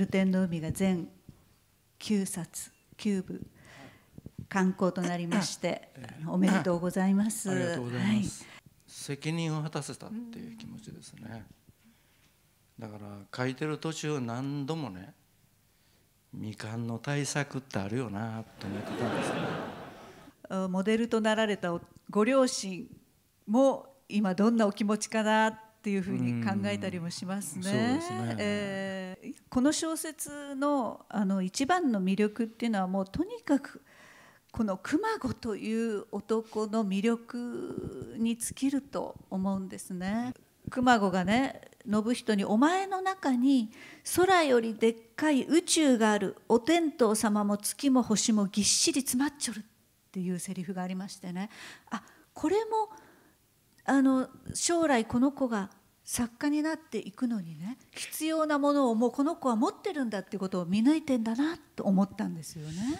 ルテンの海が全9冊9部刊行となりまして、おめでとうございます。責任を果たせたっていう気持ちですね。だから書いてる途中何度もね、未完の対策ってあるよなと思ってたんですね。モデルとなられたご両親も今どんなお気持ちかなっていうふうに考えたりもしますね。うそうですね。えーこの小説のあの一番の魅力っていうのはもうとにかくこの熊子という男の魅力に尽きると思うんですね。熊子がね信人に「お前の中に空よりでっかい宇宙があるお天道様も月も星もぎっしり詰まっちょる」っていうセリフがありましてねあこれもあの将来この子が作家になっていくのにね必要なものをもうこの子は持ってるんだってことを見抜いてんだなと思ったんですよね。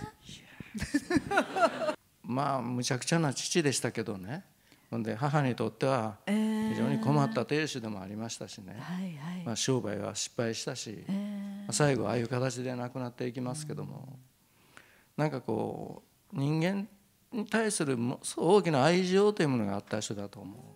まあむちゃくちゃな父でしたけどねほんで母にとっては非常に困った亭主でもありましたしね、はいまあ、商売は失敗したし、まあ、最後ああいう形で亡くなっていきますけども、うん、なんかこう人間に対する大きな愛情というものがあった人だと思う。